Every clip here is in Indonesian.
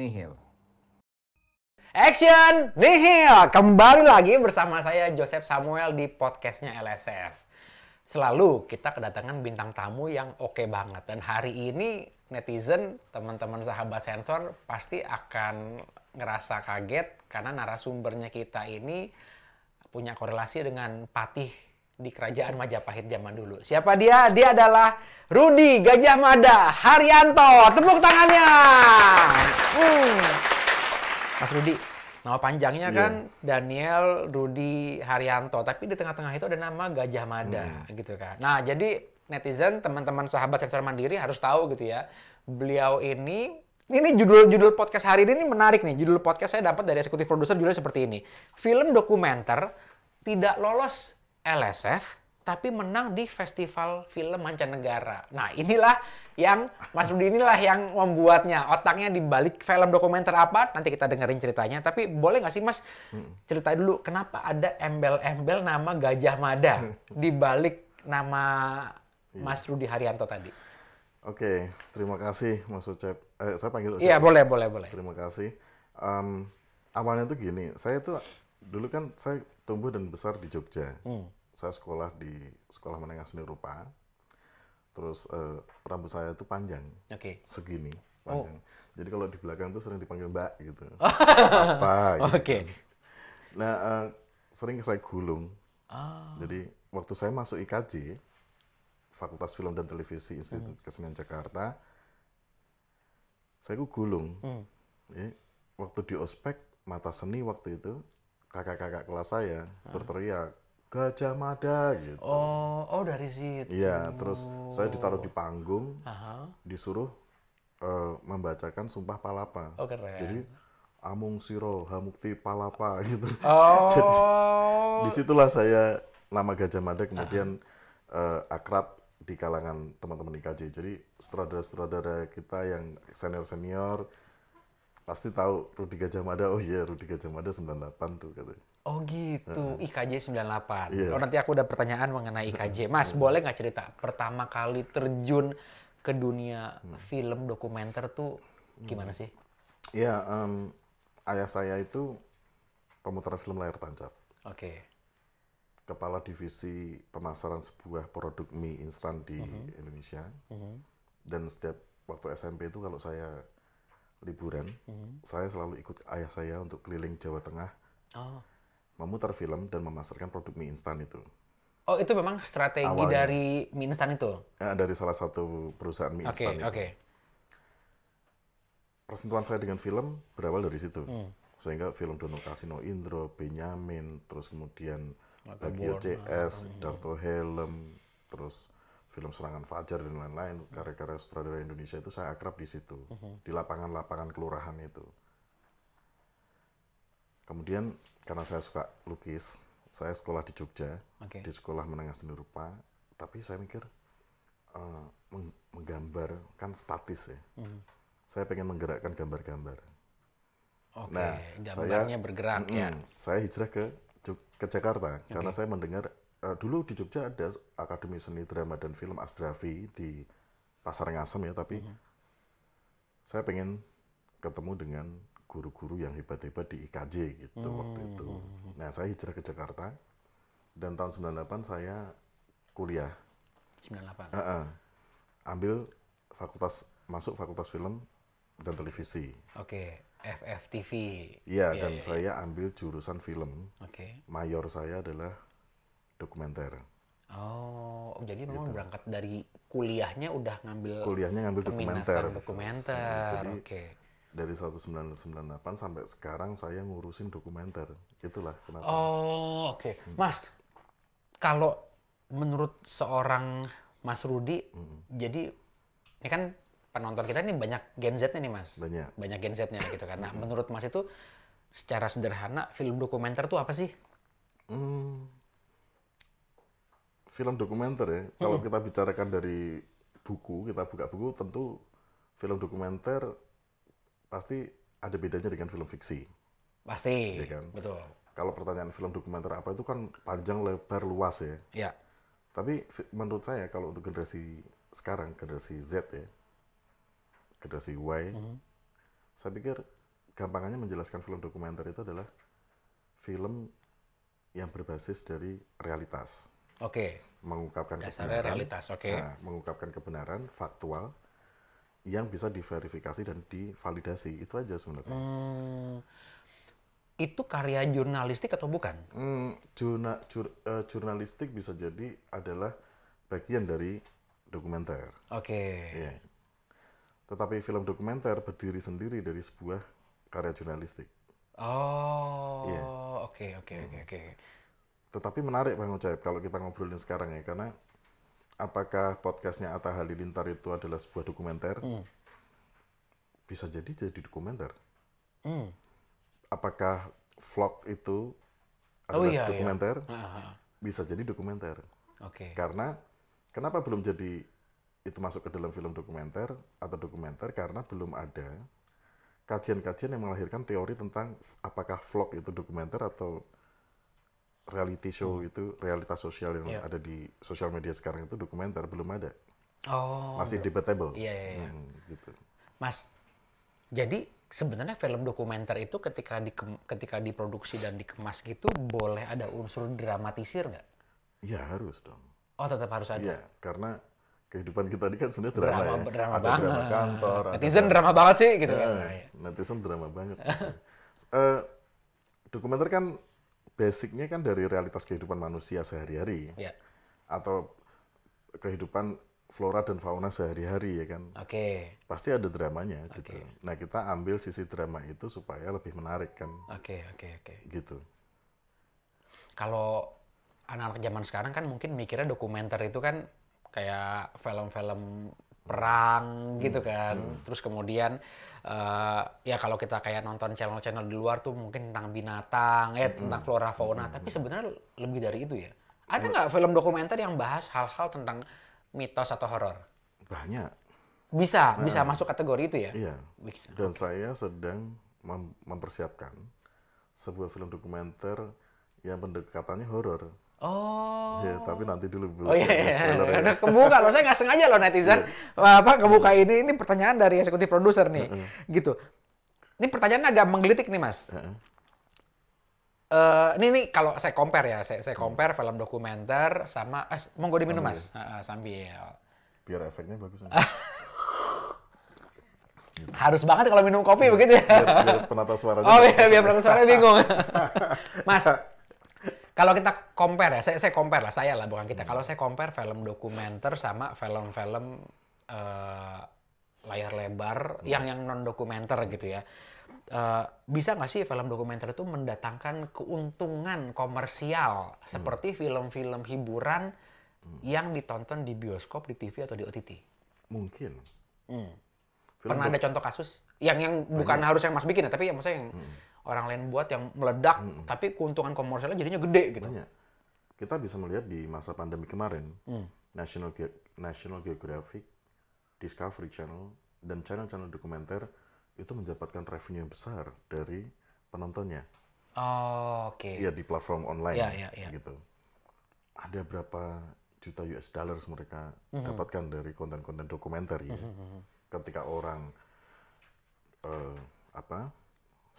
nihil. Action Nihil! Kembali lagi bersama saya Joseph Samuel di podcastnya LSF. Selalu kita kedatangan bintang tamu yang oke okay banget. Dan hari ini netizen, teman-teman sahabat sensor pasti akan ngerasa kaget karena narasumbernya kita ini punya korelasi dengan patih di kerajaan Majapahit zaman dulu. Siapa dia? Dia adalah Rudi Gajah Mada Haryanto. Tepuk tangannya. Hmm. Mas Rudi, nama panjangnya yeah. kan Daniel Rudi Haryanto, tapi di tengah-tengah itu ada nama Gajah Mada hmm. gitu kan. Nah, jadi netizen, teman-teman sahabat sensor mandiri harus tahu gitu ya. Beliau ini ini judul-judul podcast hari ini menarik nih. Judul podcast saya dapat dari eksekutif produser judulnya seperti ini. Film dokumenter tidak lolos LSF tapi menang di festival film mancanegara. Nah inilah yang Mas Rudi inilah yang membuatnya otaknya di balik film dokumenter apa nanti kita dengerin ceritanya. Tapi boleh nggak sih Mas cerita dulu kenapa ada embel-embel nama Gajah Mada di balik nama iya. Mas Rudi Haryanto tadi? Oke, terima kasih Mas Ucep. Eh, saya panggil Ucep. Iya ya? boleh boleh boleh. Terima kasih. Um, awalnya tuh gini, saya tuh dulu kan saya tumbuh dan besar di Jogja. Hmm saya sekolah di sekolah menengah seni rupa. Terus uh, rambut saya itu panjang. Okay. Segini oh. panjang. Oh. Jadi kalau di belakang tuh sering dipanggil Mbak gitu. Apa gitu. gitu? Oke. Okay. Nah, uh, sering saya gulung. Oh. Jadi waktu saya masuk IKJ, Fakultas Film dan Televisi Institut hmm. Kesenian Jakarta, saya ku gulung. Hmm. Jadi, waktu di ospek mata seni waktu itu kakak-kakak kelas saya ah. berteriak Gajah Mada gitu. Oh, oh dari situ. Iya, terus saya ditaruh di panggung, Aha. disuruh uh, membacakan Sumpah Palapa. Oh keren. Jadi Amung Siro Hamukti Palapa gitu. Oh. Jadi disitulah saya nama Gajah Mada kemudian uh, akrab di kalangan teman-teman IKJ. Jadi sutradara-sutradara kita yang senior-senior pasti tahu Rudi Gajah Mada. Oh iya, Rudi Gajah Mada 98 tuh katanya. Oh gitu, uh, IKJ 98. Iya. Oh nanti aku udah pertanyaan mengenai IKJ. Mas, iya. boleh nggak cerita pertama kali terjun ke dunia hmm. film dokumenter tuh gimana sih? Iya, um, ayah saya itu pemutar film layar tancap. Oke. Okay. Kepala divisi pemasaran sebuah produk mie instan di uh mhm. -huh. Indonesia. Uh mhm. -huh. Dan setiap waktu SMP itu kalau saya liburan, hmm. saya selalu ikut ayah saya untuk keliling Jawa Tengah, oh. memutar film dan memasarkan produk mie instan itu. Oh itu memang strategi Awalnya. dari mie instan itu? Ya, dari salah satu perusahaan mie okay, instan itu. Okay. Persentuhan saya dengan film berawal dari situ, Mm. sehingga film Dono Kasino Indro, Benyamin, terus kemudian Bagio CS, Darto Helm, terus film serangan fajar dan lain-lain karya-karya sutradara Indonesia itu saya akrab di situ mm -hmm. di lapangan-lapangan kelurahan itu kemudian karena saya suka lukis saya sekolah di Jogja okay. di sekolah menengah seni rupa tapi saya mikir uh, menggambar kan statis ya mm -hmm. saya pengen menggerakkan gambar-gambar okay. nah gambarnya saya, bergerak mm, ya saya hijrah ke ke Jakarta okay. karena saya mendengar uh, dulu di Jogja ada Akademi Seni Drama dan Film Asdrafi di Pasar Ngasem ya, tapi mm-hmm. saya pengen ketemu dengan guru-guru yang hebat-hebat di IKJ gitu mm-hmm. waktu itu. Mhm, mhm. Nah, saya hijrah ke Jakarta dan tahun 98 saya kuliah. 98. Uh -uh. Ambil fakultas masuk fakultas film dan televisi. Oke, okay. FFTV. Iya, yeah, dan yeah, iya. saya ambil jurusan film. Oke. Okay. Mayor saya adalah dokumenter. Oh, jadi memang gitu. berangkat dari kuliahnya udah ngambil kuliahnya ngambil dokumenter. dokumenter. Nah, jadi okay. dari 1998 sampai sekarang saya ngurusin dokumenter. Itulah kenapa. Oh, oke. Okay. Hmm. Mas, kalau menurut seorang Mas Rudi, hmm. jadi ini kan penonton kita ini banyak Gen z nih, Mas. Banyak. Banyak Gen Z-nya gitu kan. Nah, hmm. menurut Mas itu secara sederhana film dokumenter tuh apa sih? Hmm film dokumenter ya. Hmm. Kalau kita bicarakan dari buku, kita buka buku tentu film dokumenter pasti ada bedanya dengan film fiksi. Pasti. Ya kan? Betul. Kalau pertanyaan film dokumenter apa itu kan panjang, lebar, luas ya. Iya. Tapi menurut saya kalau untuk generasi sekarang, generasi Z ya, generasi Y, -hmm. saya pikir gampangannya menjelaskan film dokumenter itu adalah film yang berbasis dari realitas. Oke. Okay. Mengungkapkan Dasarnya kebenaran. realitas, oke. Okay. Nah, mengungkapkan kebenaran faktual yang bisa diverifikasi dan divalidasi. Itu aja sebenarnya. Hmm, itu karya jurnalistik atau bukan? Hmm, jurna, jur, uh, jurnalistik bisa jadi adalah bagian dari dokumenter. Oke. Okay. Iya. Yeah. Tetapi film dokumenter berdiri sendiri dari sebuah karya jurnalistik. Oh, iya. oke, oke, oke, hmm. oke. Tetapi menarik Bang Ucaib kalau kita ngobrolin sekarang ya, karena apakah podcastnya Atta Halilintar itu adalah sebuah dokumenter? hmm. Bisa jadi jadi dokumenter. hmm. Apakah vlog itu oh adalah oh, iya, dokumenter? Iya. Bisa jadi dokumenter. Okay. Karena kenapa belum jadi itu masuk ke dalam film dokumenter atau dokumenter karena belum ada kajian-kajian yang melahirkan teori tentang apakah vlog itu dokumenter atau reality show hmm. itu realitas sosial yang yeah. ada di sosial media sekarang itu dokumenter belum ada. Oh. Masih debatable. Iya, iya, iya. Hmm, gitu. Mas, jadi sebenarnya film dokumenter itu ketika di ketika diproduksi dan dikemas gitu boleh ada unsur dramatisir nggak? Iya harus dong. Oh tetap harus ada. Iya karena kehidupan kita ini kan sebenarnya drama, drama ya. Drama ada banget. drama kantor. Netizen ada, drama banget sih gitu ya, kan. Eh, netizen drama banget. uh, dokumenter kan basicnya kan dari realitas kehidupan manusia sehari-hari yeah. atau kehidupan flora dan fauna sehari-hari ya kan. Oke. Okay. Pasti ada dramanya okay. gitu. Nah, kita ambil sisi drama itu supaya lebih menarik kan. Oke, okay, oke, okay, oke. Okay. Gitu. Kalau anak-anak zaman sekarang kan mungkin mikirnya dokumenter itu kan kayak film-film perang hmm. gitu kan. Hmm. Terus kemudian uh, ya kalau kita kayak nonton channel-channel di luar tuh mungkin tentang binatang ya tentang flora fauna, hmm. tapi sebenarnya lebih dari itu ya. Ada nggak film dokumenter yang bahas hal-hal tentang mitos atau horor? Banyak. Bisa, nah, bisa masuk kategori itu ya? Iya. Dan saya sedang mempersiapkan sebuah film dokumenter yang pendekatannya horor. Oh. Ya, tapi nanti dulu belum. Oh iya, iya. Ya. Udah kebuka loh. Saya nggak sengaja loh netizen. Yeah. Iya. Apa kebuka ini? Ini pertanyaan dari eksekutif produser nih. Mm-hmm. Gitu. Ini pertanyaan agak menggelitik nih, Mas. Mm-hmm. Uh, ini nih kalau saya compare ya, saya, saya compare film dokumenter sama eh, monggo diminum mas sambil biar efeknya bagus. Harus banget kalau minum kopi biar, begitu ya. Biar, biar penata suaranya. Oh iya, biar penata suaranya bingung. mas, kalau kita compare ya, saya, saya compare lah, saya lah bukan kita. Kalau saya compare film dokumenter sama film-film uh, layar lebar yang yang non dokumenter gitu ya. Uh, bisa nggak sih film dokumenter itu mendatangkan keuntungan komersial seperti hmm. film-film hiburan yang ditonton di bioskop, di TV atau di OTT? Mungkin. Hmm. Pernah ada contoh kasus yang yang Banyak. bukan harus yang Mas bikin ya, tapi yang maksudnya yang hmm orang lain buat yang meledak, hmm. tapi keuntungan komersialnya jadinya gede gitu. Banyak. Kita bisa melihat di masa pandemi kemarin, hmm. National Ge National Geographic, Discovery Channel, dan channel-channel dokumenter itu mendapatkan revenue yang besar dari penontonnya. Oh, oke. Okay. Iya di platform online Iya iya. ya. gitu. Ada berapa juta US dollars mereka mm -hmm. dapatkan dari konten-konten dokumenter ya. Mm -hmm. Ketika orang uh, apa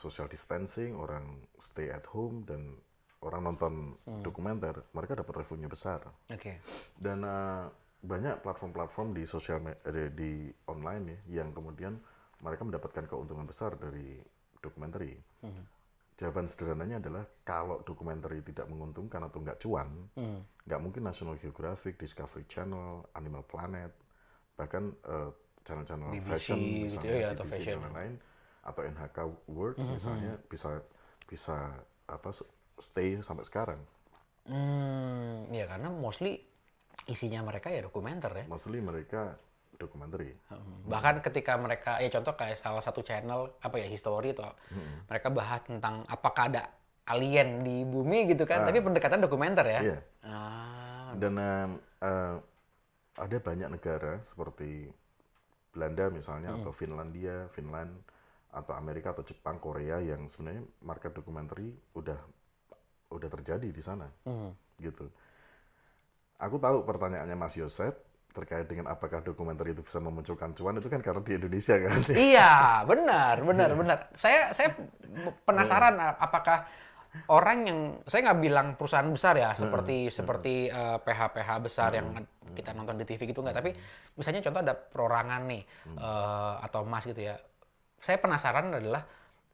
social distancing, orang stay at home dan orang nonton hmm. dokumenter, mereka dapat revenue besar. Oke. Okay. Dan uh, banyak platform-platform di sosial eh, di, di online ya yang kemudian mereka mendapatkan keuntungan besar dari dokumenter. Hmm. Jawaban sederhananya adalah kalau dokumenter tidak menguntungkan atau nggak cuan, hmm. nggak mungkin National Geographic, Discovery Channel, Animal Planet, bahkan eh, channel-channel uh, fashion misalnya gitu ya, fashion. dan lain-lain atau NHK World mm -hmm. misalnya bisa bisa apa stay sampai sekarang. Hmm, ya karena mostly isinya mereka ya dokumenter ya. Mostly mereka dokumenter. Hmm. Bahkan ketika mereka ya contoh kayak salah satu channel apa ya history atau hmm. mereka bahas tentang apakah ada alien di bumi gitu kan, ah. tapi pendekatan dokumenter ya. Iya. Ah. Dan uh, ada banyak negara seperti Belanda misalnya hmm. atau Finlandia, Finland atau Amerika atau Jepang Korea yang sebenarnya market dokumenter udah udah terjadi di sana mm. gitu aku tahu pertanyaannya Mas Yosep terkait dengan apakah dokumenter itu bisa memunculkan cuan itu kan karena di Indonesia kan iya benar benar benar saya saya penasaran iya. apakah orang yang saya nggak bilang perusahaan besar ya seperti seperti ph eh, PH-PH besar yang kita nonton di TV gitu nggak tapi misalnya contoh ada perorangan nih uh, atau emas gitu ya saya penasaran adalah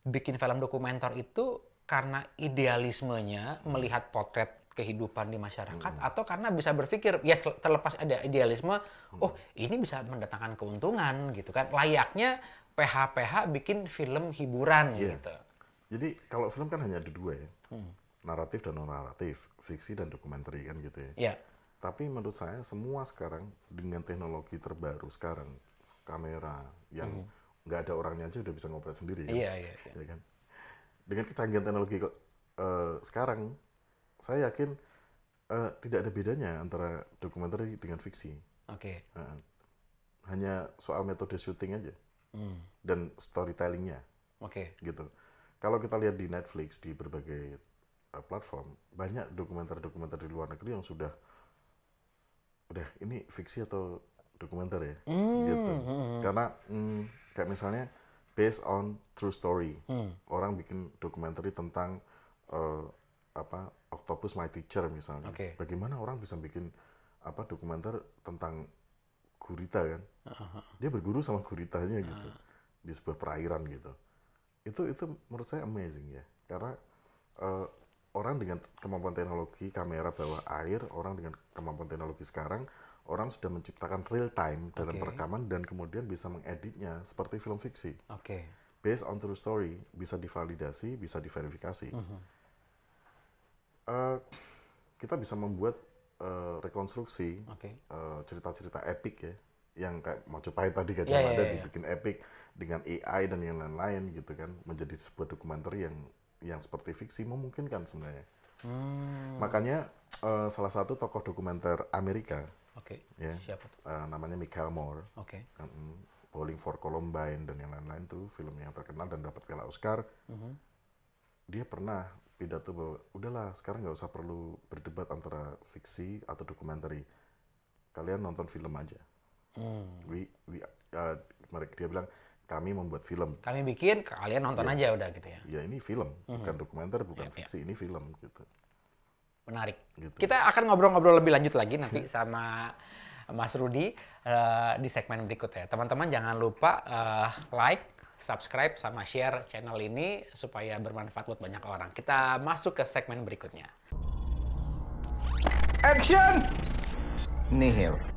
bikin film dokumenter itu karena idealismenya hmm. melihat potret kehidupan di masyarakat hmm. atau karena bisa berpikir ya terlepas ada idealisme hmm. oh ini bisa mendatangkan keuntungan gitu kan layaknya PH-PH bikin film hiburan yeah. gitu. Jadi kalau film kan hanya ada dua ya. Hmm. Naratif dan non naratif, fiksi dan dokumenter kan gitu ya. Yeah. Tapi menurut saya semua sekarang dengan teknologi terbaru sekarang kamera yang hmm nggak ada orangnya aja udah bisa ngobrol sendiri kan? Iya, iya, iya. Ya kan? Dengan kecanggihan teknologi kok uh, sekarang, saya yakin uh, tidak ada bedanya antara dokumenter dengan fiksi. Oke. Okay. Uh, hanya soal metode syuting aja hmm. dan storytellingnya. Oke. Okay. Gitu. Kalau kita lihat di Netflix di berbagai uh, platform banyak dokumenter-dokumenter di luar negeri yang sudah udah ini fiksi atau dokumenter ya mm. gitu hmm, hmm. karena mm, kayak misalnya based on true story mm. orang bikin dokumenter tentang uh, apa octopus my teacher misalnya okay. bagaimana orang bisa bikin apa dokumenter tentang gurita kan uh-huh. dia berguru sama guritanya gitu uh. di sebuah perairan gitu itu itu menurut saya amazing ya karena uh, orang dengan kemampuan teknologi kamera bawah air orang dengan kemampuan teknologi sekarang orang sudah menciptakan real time dalam perekaman dan kemudian bisa mengeditnya seperti film fiksi. Oke. Okay. Based on true story bisa divalidasi, bisa diverifikasi. Uh -huh. uh, kita bisa membuat uh, rekonstruksi eh, cerita-cerita okay. uh, epic ya, yang kayak Mojopahit tadi gak yeah, ya, ada yeah, yeah, dibikin yeah. epic dengan AI dan yang lain-lain gitu kan, menjadi sebuah dokumenter yang yang seperti fiksi memungkinkan sebenarnya. Hmm. Makanya uh, salah satu tokoh dokumenter Amerika Oke. Okay. Ya. Siapa? Uh, namanya Michael Moore. Oke. Okay. Uh, Bowling for Columbine dan yang lain-lain tuh film yang terkenal dan dapat piala Oscar. Mm -hmm. Dia pernah pidato bahwa udahlah sekarang nggak usah perlu berdebat antara fiksi atau dokumenter. Kalian nonton film aja. Hmm. We, we, uh, eh, mereka dia bilang kami membuat film. Kami bikin, kalian nonton ya, aja udah gitu ya. Ya ini film, hmm. bukan dokumenter, bukan ya, fiksi, ya. ini film gitu menarik. Gitu. Kita akan ngobrol-ngobrol lebih lanjut lagi nanti sama Mas Rudi uh, di segmen berikutnya. Teman-teman jangan lupa uh, like, subscribe, sama share channel ini supaya bermanfaat buat banyak orang. Kita masuk ke segmen berikutnya. Action! Nihil.